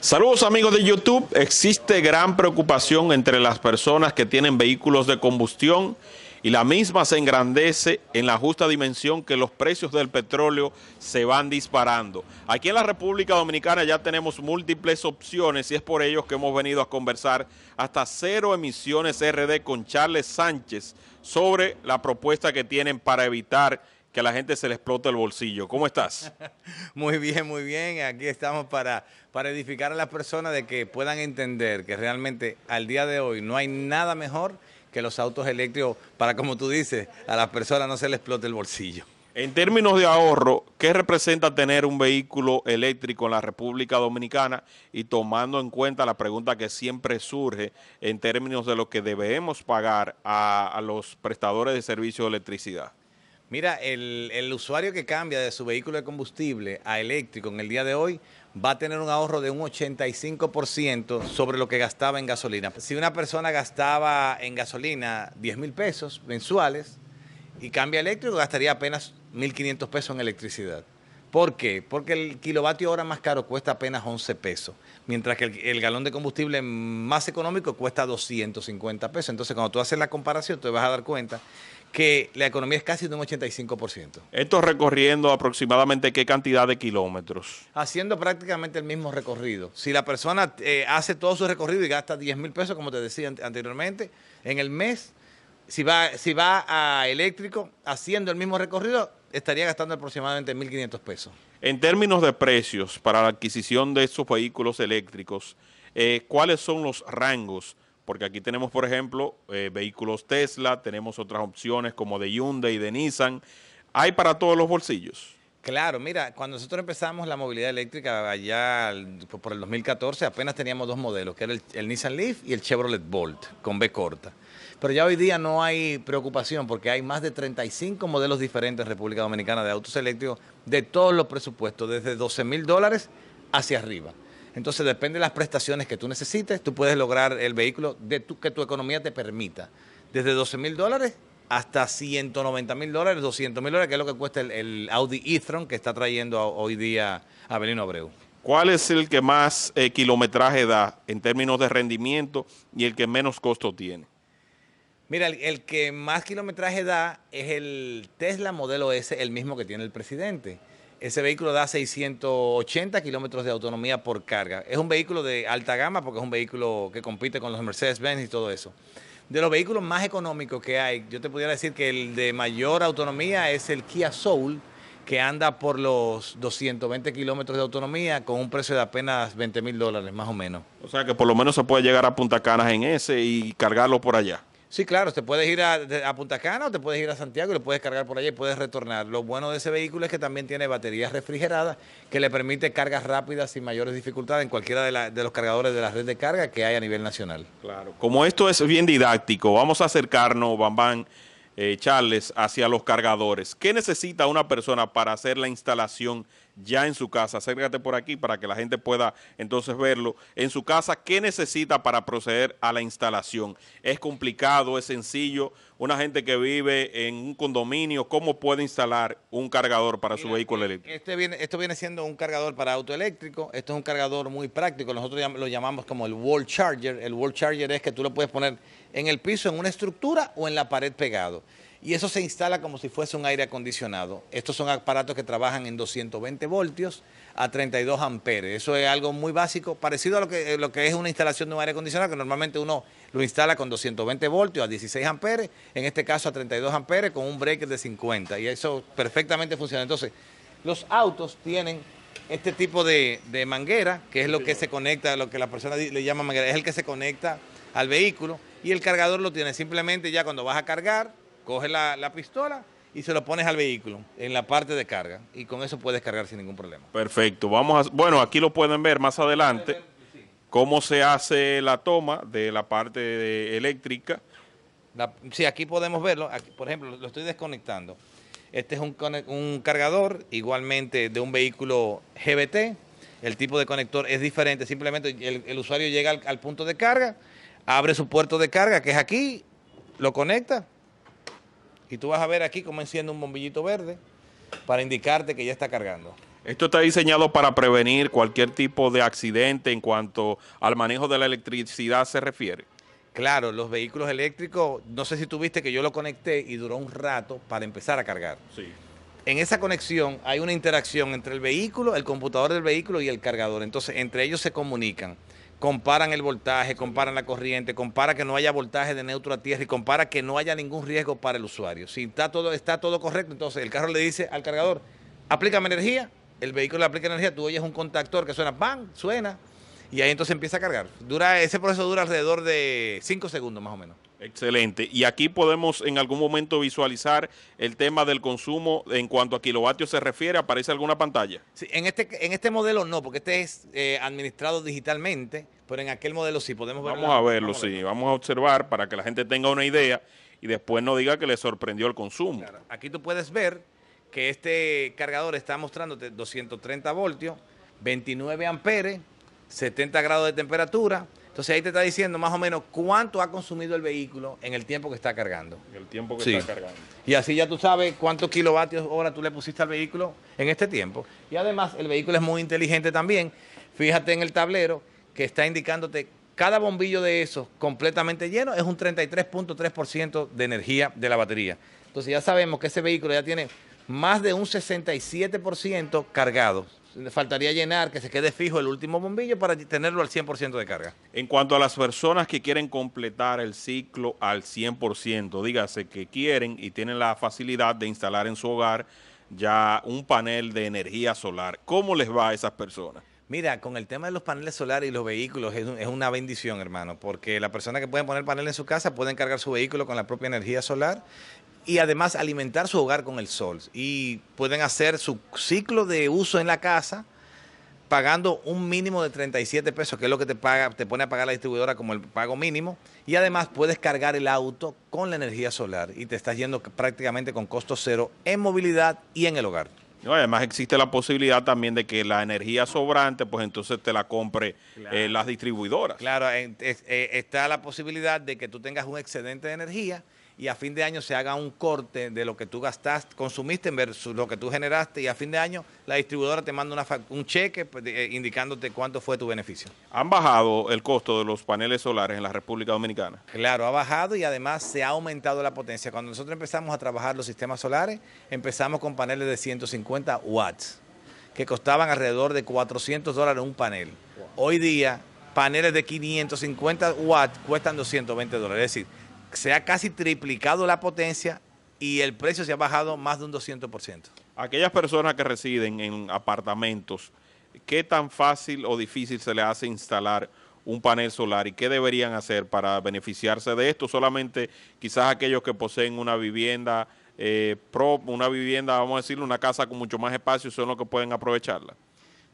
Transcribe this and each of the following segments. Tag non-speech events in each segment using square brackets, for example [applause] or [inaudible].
Saludos amigos de YouTube. Existe gran preocupación entre las personas que tienen vehículos de combustión y la misma se engrandece en la justa dimensión que los precios del petróleo se van disparando. Aquí en la República Dominicana ya tenemos múltiples opciones y es por ello que hemos venido a conversar hasta cero emisiones RD con Charles Sánchez sobre la propuesta que tienen para evitar que a la gente se le explota el bolsillo. ¿Cómo estás? [laughs] muy bien, muy bien. Aquí estamos para, para edificar a las personas de que puedan entender que realmente al día de hoy no hay nada mejor que los autos eléctricos para, como tú dices, a las personas no se les explote el bolsillo. En términos de ahorro, ¿qué representa tener un vehículo eléctrico en la República Dominicana? Y tomando en cuenta la pregunta que siempre surge en términos de lo que debemos pagar a, a los prestadores de servicios de electricidad. Mira, el, el, usuario que cambia de su vehículo de combustible a eléctrico en el día de hoy va a tener un ahorro de un 85% sobre lo que gastaba en gasolina. Si una persona gastaba en gasolina 10 mil pesos mensuales y cambia a eléctrico, gastaría apenas 1.500 pesos en electricidad. ¿Por qué? Porque el kilovatio hora más caro cuesta apenas 11 pesos, mientras que el, galón de combustible más económico cuesta 250 pesos. Entonces, cuando tú haces la comparación, te vas a dar cuenta que la economía es casi de un 85%. Esto recorriendo aproximadamente qué cantidad de kilómetros. Haciendo prácticamente el mismo recorrido. Si la persona eh, hace todo su recorrido y gasta 10 mil pesos, como te decía anteriormente, en el mes, si va, si va a eléctrico haciendo el mismo recorrido, estaría gastando aproximadamente 1.500 pesos. En términos de precios para la adquisición de estos vehículos eléctricos, eh, ¿cuáles son los rangos? Porque aquí tenemos, por ejemplo, eh, vehículos Tesla, tenemos otras opciones como de Hyundai y de Nissan. ¿Hay para todos los bolsillos? Claro, mira, cuando nosotros empezamos la movilidad eléctrica allá por el 2014, apenas teníamos dos modelos, que era el, el Nissan Leaf y el Chevrolet Bolt con B corta. Pero ya hoy día no hay preocupación porque hay más de 35 modelos diferentes en República Dominicana de autos eléctricos de todos los presupuestos, desde 12 mil dólares hacia arriba. Entonces, depende de las prestaciones que tú necesites, tú puedes lograr el vehículo de que tu economía te permita. Desde 12 mil dólares hasta 190 mil dólares, 200 mil dólares, que es lo que cuesta el, Audi e-tron que está trayendo hoy día avelino Abreu. ¿Cuál es el que más eh, kilometraje da en términos de rendimiento y el que menos costo tiene? Mira, el, que más kilometraje da es el Tesla modelo S, el mismo que tiene el presidente. Ese vehículo da 680 kilómetros de autonomía por carga. Es un vehículo de alta gama porque es un vehículo que compite con los Mercedes-Benz y todo eso. De los vehículos más económicos que hay, yo te pudiera decir que el de mayor autonomía es el Kia Soul, que anda por los 220 kilómetros de autonomía con un precio de apenas 20 mil dólares, más o menos. O sea que por lo menos se puede llegar a Punta Canas en ese y cargarlo por allá. Sí, claro, te puedes ir a, Punta Cana o te puedes ir a Santiago y lo puedes cargar por allá y puedes retornar. Lo bueno de ese vehículo es que también tiene baterías refrigeradas que le permite cargas rápidas sin mayores dificultades en cualquiera de, los cargadores de la red de carga que hay a nivel nacional. Claro, como esto es bien didáctico, vamos a acercarnos, Bambán, eh, Charles, hacia los cargadores. ¿Qué necesita una persona para hacer la instalación ya en su casa. Acércate por aquí para que la gente pueda entonces verlo en su casa. ¿Qué necesita para proceder a la instalación? ¿Es complicado? ¿Es sencillo? Una gente que vive en un condominio, ¿cómo puede instalar un cargador para su vehículo eh, eléctrico? Este esto viene siendo un cargador para auto eléctrico. Esto es un cargador muy práctico. Nosotros lo llamamos como el wall charger. El wall charger es que tú lo puedes poner en el piso, en una estructura o en la pared pegado y eso se instala como si fuese un aire acondicionado. Estos son aparatos que trabajan en 220 voltios a 32 amperes. Eso es algo muy básico, parecido a lo que, es una instalación de un aire acondicionado, que normalmente uno lo instala con 220 voltios a 16 amperes, en este caso a 32 amperes con un breaker de 50 y eso perfectamente funciona. Entonces, los autos tienen este tipo de, de manguera, que es lo que se conecta, lo que la persona le llama manguera, es el que se conecta al vehículo y el cargador lo tiene. Simplemente ya cuando vas a cargar, coge la, pistola y se lo pones al vehículo en la parte de carga y con eso puedes cargar sin ningún problema. Perfecto, vamos a, bueno, aquí lo pueden ver más adelante cómo se hace la toma de la parte eléctrica. sí, aquí podemos verlo, por ejemplo, lo estoy desconectando. Este es un, cargador igualmente de un vehículo GBT, el tipo de conector es diferente, simplemente el, usuario llega al punto de carga, abre su puerto de carga que es aquí, lo conecta y tú vas a ver aquí cómo enciende un bombillito verde para indicarte que ya está cargando. Esto está diseñado para prevenir cualquier tipo de accidente en cuanto al manejo de la electricidad se refiere. Claro, los vehículos eléctricos, no sé si tuviste que yo lo conecté y duró un rato para empezar a cargar. Sí. En esa conexión hay una interacción entre el vehículo, el computador del vehículo y el cargador. Entonces, entre ellos se comunican comparan el voltaje, comparan la corriente, compara que no haya voltaje de neutro a tierra y compara que no haya ningún riesgo para el usuario. Si está todo, está todo correcto, entonces el carro le dice al cargador, aplícame energía, el vehículo le aplica energía, tú oyes un contactor que suena, ¡pam!, suena, y ahí entonces empieza a cargar. Dura, ese proceso dura alrededor de 5 segundos más o menos. Excelente. Y aquí podemos en algún momento visualizar el tema del consumo en cuanto a kilovatios se refiere. ¿Aparece alguna pantalla? Sí, en este, en este modelo no, porque este es eh, administrado digitalmente, pero en aquel modelo sí podemos verlo. Vamos a verlo, sí. Vamos a observar para que la gente tenga una idea y después no diga que le sorprendió el consumo. Aquí tú puedes ver que este cargador está mostrándote 230 voltios, 29 amperes, 70 grados de temperatura, entonces ahí te está diciendo más o menos cuánto ha consumido el vehículo en el tiempo que está cargando. En el tiempo que está cargando. Y así ya tú sabes cuántos kilovatios hora tú le pusiste al vehículo en este tiempo. Y además el vehículo es muy inteligente también. Fíjate en el tablero que está indicándote cada bombillo de esos completamente lleno es un 33.3% de energía de la batería. Entonces ya sabemos que ese vehículo ya tiene más de un 67% cargado faltaría llenar, que se quede fijo el último bombillo para tenerlo al 100% de carga. En cuanto a las personas que quieren completar el ciclo al 100%, dígase que quieren y tienen la facilidad de instalar en su hogar ya un panel de energía solar, ¿cómo les va a esas personas? Mira, con el tema de los paneles solares y los vehículos es, una bendición, hermano, porque la persona que pueden poner panel en su casa pueden cargar su vehículo con la propia energía solar y además alimentar su hogar con el sol. Y pueden hacer su ciclo de uso en la casa pagando un mínimo de 37 pesos, que es lo que te paga, te pone a pagar la distribuidora como el pago mínimo, y además puedes cargar el auto con la energía solar y te estás yendo prácticamente con costo cero en movilidad y en el hogar. además existe la posibilidad también de que la energía sobrante, pues entonces te la compre eh, las distribuidoras. Claro, eh, está la posibilidad de que tú tengas un excedente de energía y a fin de año se haga un corte de lo que tú gastaste, consumiste versus lo que tú generaste y a fin de año la distribuidora te manda un cheque pues, eh, indicándote cuánto fue tu beneficio. ¿Han bajado el costo de los paneles solares en la República Dominicana? Claro, ha bajado y además se ha aumentado la potencia. Cuando nosotros empezamos a trabajar los sistemas solares, empezamos con paneles de 150 watts que costaban alrededor de 400 dólares un panel. Hoy día, paneles de 550 watts cuestan 220 dólares. Es decir, se ha casi triplicado la potencia y el precio se ha bajado más de un 200%. Aquellas personas que residen en apartamentos, ¿qué tan fácil o difícil se les hace instalar un panel solar y qué deberían hacer para beneficiarse de esto? Solamente quizás aquellos que poseen una vivienda eh, una vivienda, vamos a decirlo, una casa con mucho más espacio, son los que pueden aprovecharla.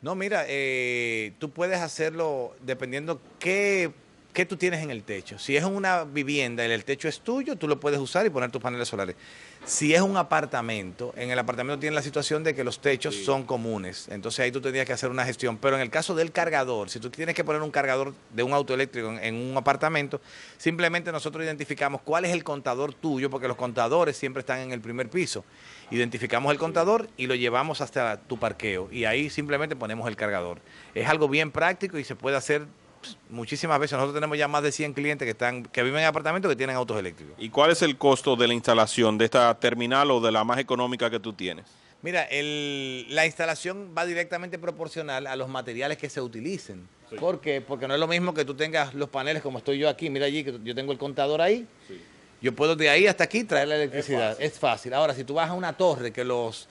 No, mira, eh, tú puedes hacerlo dependiendo qué ¿qué tú tienes en el techo? Si es una vivienda y el techo es tuyo, tú lo puedes usar y poner tus paneles solares. Si es un apartamento, en el apartamento tienes la situación de que los techos son comunes. Entonces ahí tú tendrías que hacer una gestión. Pero en el caso del cargador, si tú tienes que poner un cargador de un auto eléctrico en un apartamento, simplemente nosotros identificamos cuál es el contador tuyo, porque los contadores siempre están en el primer piso. Identificamos el contador y lo llevamos hasta tu parqueo. Y ahí simplemente ponemos el cargador. Es algo bien práctico y se puede hacer pues, muchísimas veces nosotros tenemos ya más de 100 clientes que están que viven en apartamentos que tienen autos eléctricos. ¿Y cuál es el costo de la instalación de esta terminal o de la más económica que tú tienes? Mira, el, la instalación va directamente proporcional a los materiales que se utilicen. porque Porque no es lo mismo que tú tengas los paneles como estoy yo aquí. Mira allí, que yo tengo el contador ahí. Yo puedo de ahí hasta aquí traer la electricidad. es fácil. Ahora, si tú vas a una torre que los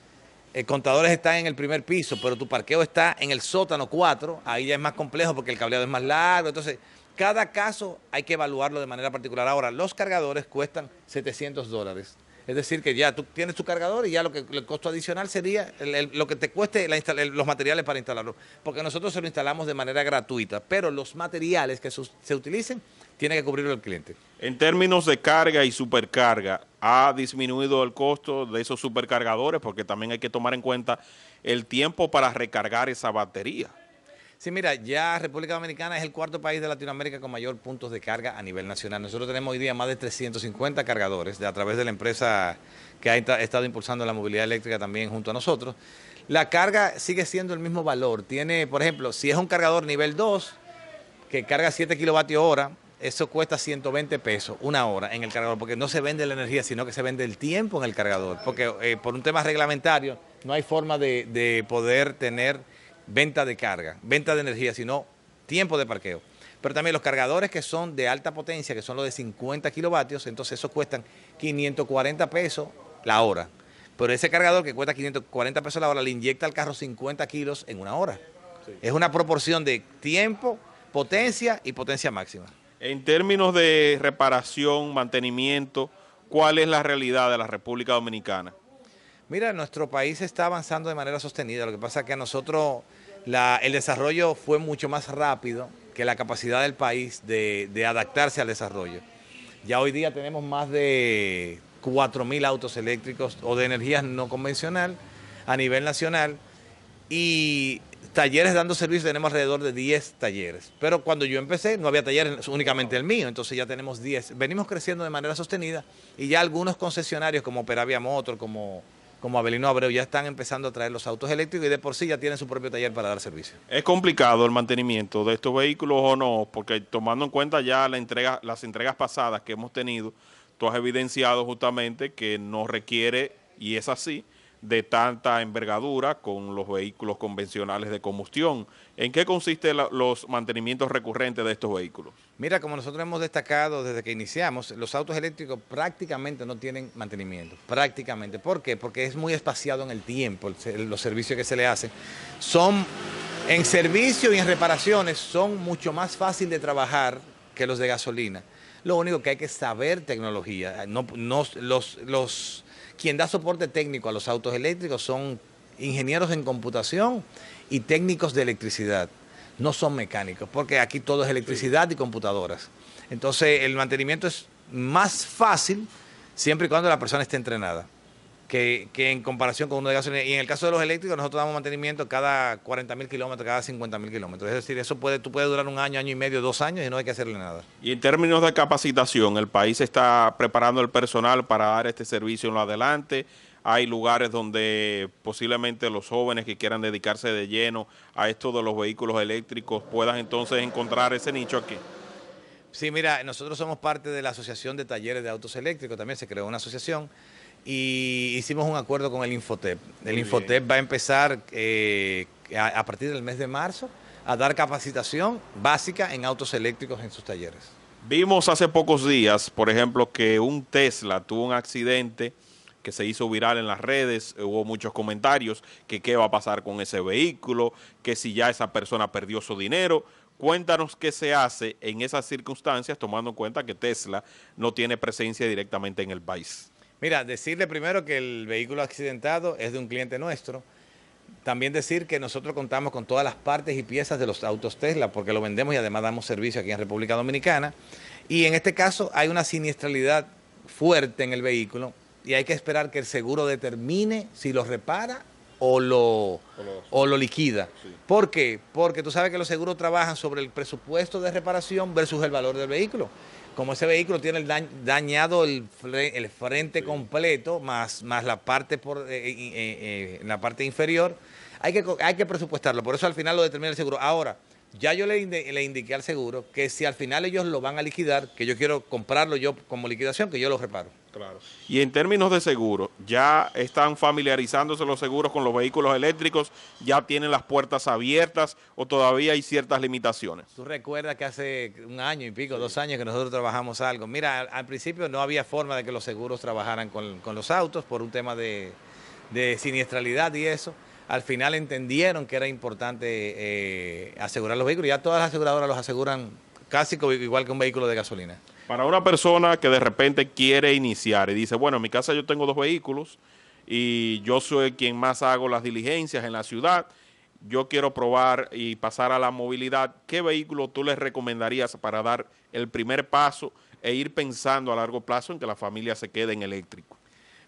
el eh, contadores está en el primer piso, pero tu parqueo está en el sótano 4, ahí ya es más complejo porque el cableado es más largo, entonces cada caso hay que evaluarlo de manera particular. Ahora, los cargadores cuestan 700 dólares. Es decir, que ya tú tienes tu cargador y ya lo que el costo adicional sería lo que te cueste los materiales para instalarlo. Porque nosotros se lo instalamos de manera gratuita, pero los materiales que se utilicen tiene que cubrirlo el cliente. En términos de carga y supercarga, ha disminuido el costo de esos supercargadores, porque también hay que tomar en cuenta el tiempo para recargar esa batería. Sí, mira, ya República Dominicana es el cuarto país de Latinoamérica con mayor puntos de carga a nivel nacional. Nosotros tenemos hoy día más de 350 cargadores de, a través de la empresa que ha estado impulsando la movilidad eléctrica también junto a nosotros. La carga sigue siendo el mismo valor. Tiene, por ejemplo, si es un cargador nivel 2, que carga 7 kilovatios hora, eso cuesta 120 pesos una hora en el cargador, porque no se vende la energía, sino que se vende el tiempo en el cargador, porque eh, por un tema reglamentario no hay forma de, poder tener venta de carga, venta de energía, sino tiempo de parqueo. Pero también los cargadores que son de alta potencia, que son los de 50 kilovatios, entonces esos cuestan 540 pesos la hora. Pero ese cargador que cuesta 540 pesos la hora le inyecta al carro 50 kilos en una hora. Es una proporción de tiempo, potencia y potencia máxima. En términos de reparación, mantenimiento, ¿cuál es la realidad de la República Dominicana? Mira, nuestro país está avanzando de manera sostenida. Lo que pasa es que a nosotros el desarrollo fue mucho más rápido que la capacidad del país de, de adaptarse al desarrollo. Ya hoy día tenemos más de 4.000 autos eléctricos o de energía no convencional a nivel nacional y talleres dando servicio tenemos alrededor de 10 talleres. Pero cuando yo empecé no había talleres, únicamente el mío, entonces ya tenemos 10. Venimos creciendo de manera sostenida y ya algunos concesionarios como Peravia Motor, como, como Abelino Abreu, ya están empezando a traer los autos eléctricos y de por sí ya tienen su propio taller para dar servicio. ¿Es complicado el mantenimiento de estos vehículos o no? Porque tomando en cuenta ya la entrega, las entregas pasadas que hemos tenido, tú has evidenciado justamente que nos requiere, y es así, de tanta envergadura con los vehículos convencionales de combustión. ¿En qué consisten los mantenimientos recurrentes de estos vehículos? Mira, como nosotros hemos destacado desde que iniciamos, los autos eléctricos prácticamente no tienen mantenimiento, prácticamente. ¿Por qué? Porque es muy espaciado en el tiempo, los servicios que se le hacen. Son, en servicio y en reparaciones, son mucho más fácil de trabajar que los de gasolina. Lo único que hay que saber tecnología. No, los, los quien da soporte técnico a los autos eléctricos son ingenieros en computación y técnicos de electricidad. No son mecánicos, porque aquí todo es electricidad y computadoras. Entonces el mantenimiento es más fácil siempre y cuando la persona esté entrenada que, en comparación con uno de gasolina. Y en el caso de los eléctricos, nosotros damos mantenimiento cada 40 mil kilómetros, cada 50.000 mil kilómetros. Es decir, eso puede, tú puedes durar un año, año y medio, dos años y no hay que hacerle nada. Y en términos de capacitación, ¿el país está preparando el personal para dar este servicio en lo adelante? Hay lugares donde posiblemente los jóvenes que quieran dedicarse de lleno a esto de los vehículos eléctricos puedan entonces encontrar ese nicho aquí. Sí, mira, nosotros somos parte de la Asociación de Talleres de Autos Eléctricos, también se creó una asociación y hicimos un acuerdo con el Infotep. El Infotep va a empezar eh, a, a, partir del mes de marzo a dar capacitación básica en autos eléctricos en sus talleres. Vimos hace pocos días, por ejemplo, que un Tesla tuvo un accidente que se hizo viral en las redes, hubo muchos comentarios que qué va a pasar con ese vehículo, que si ya esa persona perdió su dinero. Cuéntanos qué se hace en esas circunstancias, tomando en cuenta que Tesla no tiene presencia directamente en el país. Mira, decirle primero que el vehículo accidentado es de un cliente nuestro. También decir que nosotros contamos con todas las partes y piezas de los autos Tesla, porque lo vendemos y además damos servicio aquí en República Dominicana. Y en este caso hay una siniestralidad fuerte en el vehículo y hay que esperar que el seguro determine si lo repara o lo, lo liquida. ¿Por qué? Porque tú sabes que los seguros trabajan sobre el presupuesto de reparación versus el valor del vehículo. Como ese vehículo tiene el dañado el, el frente completo, más, más la parte por eh, eh, eh, la parte inferior, hay que, hay que presupuestarlo. Por eso al final lo determina el seguro. Ahora, ya yo le, le indiqué al seguro que si al final ellos lo van a liquidar, que yo quiero comprarlo yo como liquidación, que yo lo reparo. Claro. Y en términos de seguro, ya están familiarizándose los seguros con los vehículos eléctricos, ya tienen las puertas abiertas o todavía hay ciertas limitaciones. Tú recuerdas que hace un año y pico, dos años que nosotros trabajamos algo. Mira, al, principio no había forma de que los seguros trabajaran con, los autos por un tema de, siniestralidad y eso al final entendieron que era importante eh, asegurar los vehículos. Ya todas las aseguradoras los aseguran casi igual que un vehículo de gasolina. Para una persona que de repente quiere iniciar y dice, bueno, en mi casa yo tengo dos vehículos y yo soy quien más hago las diligencias en la ciudad, yo quiero probar y pasar a la movilidad, ¿qué vehículo tú les recomendarías para dar el primer paso e ir pensando a largo plazo en que la familia se quede en eléctrico?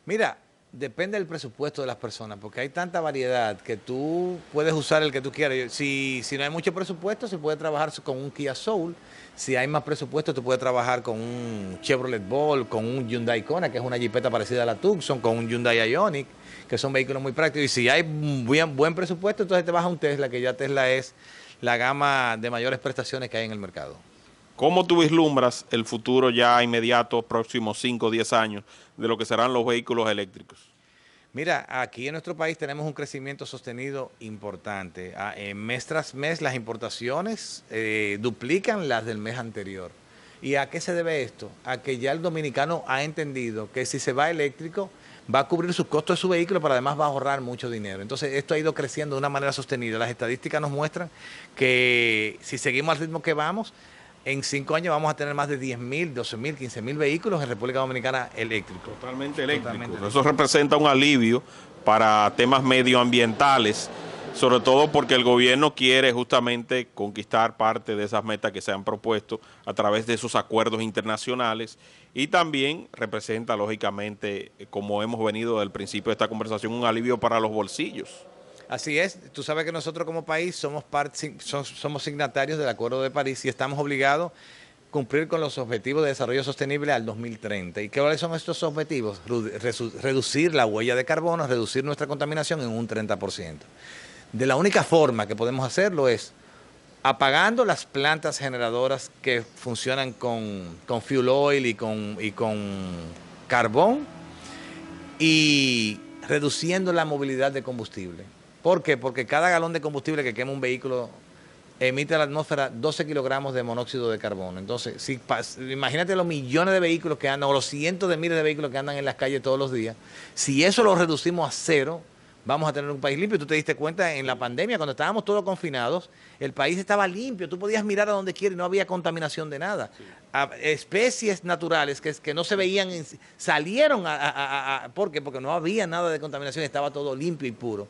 Mira, depende del presupuesto de las personas, porque hay tanta variedad que tú puedes usar el que tú quieras. Si, si no hay mucho presupuesto, se puede trabajar con un Kia Soul si hay más presupuesto, tú puedes trabajar con un Chevrolet Ball, con un Hyundai Kona, que es una jipeta parecida a la Tucson, con un Hyundai ionic que son vehículos muy prácticos. Y si hay buen, buen presupuesto, entonces te vas a un Tesla, que ya Tesla es la gama de mayores prestaciones que hay en el mercado. ¿Cómo tú vislumbras el futuro ya inmediato, próximos 5 o 10 años, de lo que serán los vehículos eléctricos? Mira, aquí en nuestro país tenemos un crecimiento sostenido importante. Ah, eh, mes tras mes las importaciones eh, duplican las del mes anterior. ¿Y a qué se debe esto? A que ya el dominicano ha entendido que si se va eléctrico va a cubrir sus costos de su vehículo, pero además va a ahorrar mucho dinero. Entonces esto ha ido creciendo de una manera sostenida. Las estadísticas nos muestran que si seguimos al ritmo que vamos, en cinco años vamos a tener más de 10.000, 12.000, 15.000 vehículos en República Dominicana eléctricos. Totalmente eléctricos. Eso representa un alivio para temas medioambientales, sobre todo porque el gobierno quiere justamente conquistar parte de esas metas que se han propuesto a través de esos acuerdos internacionales y también representa, lógicamente, eh, como hemos venido del principio de esta conversación, un alivio para los bolsillos Así es, tú sabes que nosotros como país somos, parte, somos signatarios del Acuerdo de París y estamos obligados a cumplir con los objetivos de desarrollo sostenible al 2030. ¿Y cuáles son estos objetivos? Reducir la huella de carbono, reducir nuestra contaminación en un 30%. De la única forma que podemos hacerlo es apagando las plantas generadoras que funcionan con, con fuel oil y con, y con carbón y reduciendo la movilidad de combustible. ¿Por qué? Porque cada galón de combustible que quema un vehículo emite a la atmósfera 12 kilogramos de monóxido de carbono. Entonces, si, imagínate los millones de vehículos que andan, o los cientos de miles de vehículos que andan en las calles todos los días. Si eso lo reducimos a cero, vamos a tener un país limpio. Tú te diste cuenta en la pandemia, cuando estábamos todos confinados, el país estaba limpio, tú podías mirar a donde quieras y no había contaminación de nada. especies naturales que, no se veían, salieron a, a, ¿Por qué? Porque no había nada de contaminación, estaba todo limpio y puro.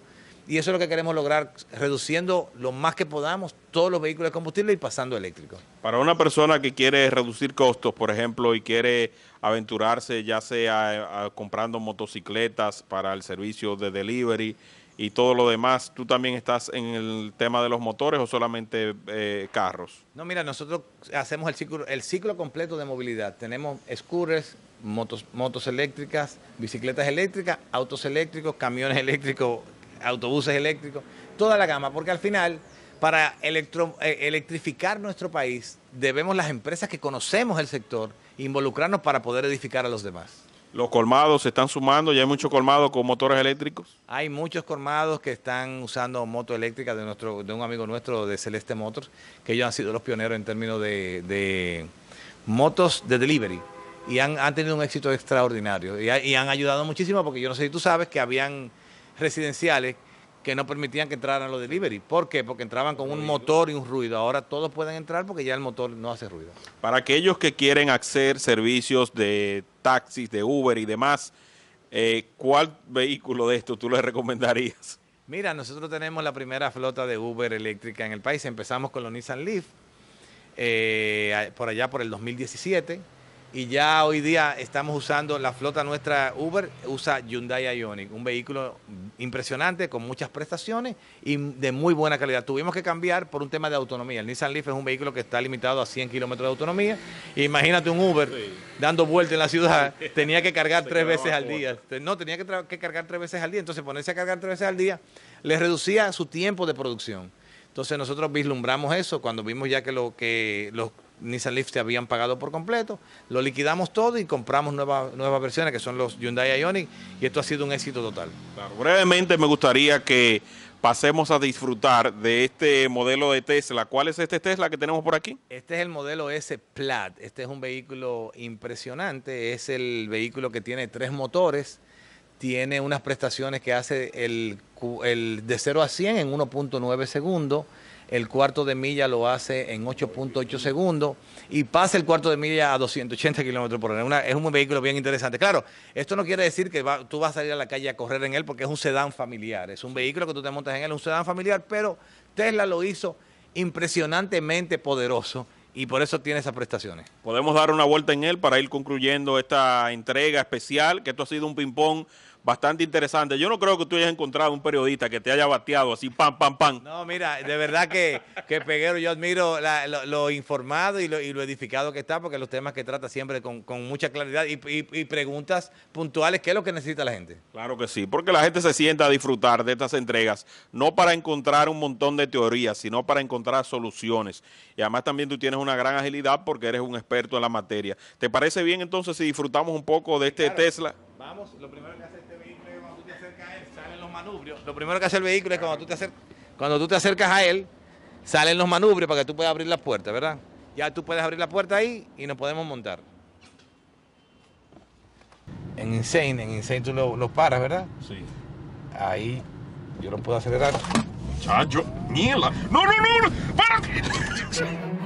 Y eso es lo que queremos lograr, reduciendo lo más que podamos todos los vehículos de combustible y pasando eléctricos Para una persona que quiere reducir costos, por ejemplo, y quiere aventurarse ya sea eh, comprando motocicletas para el servicio de delivery y todo lo demás, ¿tú también estás en el tema de los motores o solamente eh, carros? No, mira, nosotros hacemos el ciclo, el ciclo completo de movilidad. Tenemos scooters, motos, motos eléctricas, bicicletas eléctricas, autos eléctricos, camiones [laughs] eléctricos autobuses eléctricos, toda la gama, porque al final, para eh, electrificar nuestro país, debemos las empresas que conocemos el sector involucrarnos para poder edificar a los demás. Los colmados se están sumando, ya hay muchos colmados con motores eléctricos. Hay muchos colmados que están usando moto eléctrica de nuestro, de un amigo nuestro de Celeste Motors, que ellos han sido los pioneros en términos de, motos de delivery y han, tenido un éxito extraordinario y han ayudado muchísimo porque yo no sé si tú sabes que habían residenciales que no permitían que entraran los delivery. ¿Por qué? Porque entraban con un motor y un ruido. Ahora todos pueden entrar porque ya el motor no hace ruido. Para aquellos que quieren hacer servicios de taxis, de Uber y demás, eh, ¿cuál vehículo de esto tú les recomendarías? Mira, nosotros tenemos la primera flota de Uber eléctrica en el país. Empezamos con los Nissan Leaf eh, por allá por el 2017 y ya hoy día estamos usando la flota nuestra Uber, usa Hyundai Ioniq, un vehículo impresionante con muchas prestaciones y de muy buena calidad. Tuvimos que cambiar por un tema de autonomía. El Nissan Leaf es un vehículo que está limitado a 100 kilómetros de autonomía. Imagínate un Uber dando vueltas en la ciudad, [laughs] tenía que cargar tres veces al día. No, tenía que, que cargar tres veces al día. Entonces ponerse a cargar tres veces al día le reducía su tiempo de producción. Entonces nosotros vislumbramos eso cuando vimos ya que, lo, que los Nissan Leaf se habían pagado por completo. Lo liquidamos todo y compramos nuevas versiones que son los Hyundai Ioniq y esto ha sido un éxito total. brevemente me gustaría que pasemos a disfrutar de este modelo de Tesla. ¿Cuál es este Tesla que tenemos por aquí? Este es el modelo S Plat. Este es un vehículo impresionante. Es el vehículo que tiene tres motores. Tiene unas prestaciones que hace el, el de 0 a 100 en 1.9 segundos el cuarto de milla lo hace en 8.8 segundos y pasa el cuarto de milla a 280 kilómetros por hora. es un vehículo bien interesante. Claro, esto no quiere decir que tú vas a salir a la calle a correr en él porque es un sedán familiar. Es un vehículo que tú te montas en él, un sedán familiar, pero Tesla lo hizo impresionantemente poderoso y por eso tiene esas prestaciones. Podemos dar una vuelta en él para ir concluyendo esta entrega especial, que esto ha sido un ping-pong bastante interesante. Yo no creo que tú hayas encontrado un periodista que te haya bateado así, pam, pam, pam. No, mira, de verdad que, que Peguero, yo admiro lo, informado y lo, edificado que está, porque los temas que trata siempre con, mucha claridad y, preguntas puntuales, ¿qué es lo que necesita la gente? Claro que sí, porque la gente se sienta a disfrutar de estas entregas, no para encontrar un montón de teorías, sino para encontrar soluciones. Y además también tú tienes una gran agilidad porque eres un experto en la materia. ¿Te parece bien entonces si disfrutamos un poco de este Tesla? Vamos, lo primero que hace lo primero que hace el vehículo es cuando tú te acercas, cuando tú te acercas a él, salen los manubrios para que tú puedas abrir la puerta, ¿verdad? Ya tú puedes abrir la puerta ahí y nos podemos montar. En Insane, en Insane tú lo, paras, ¿verdad? Sí. Ahí yo lo puedo acelerar. Chacho, ¡Niela! ¡No, No, no, no, para [laughs]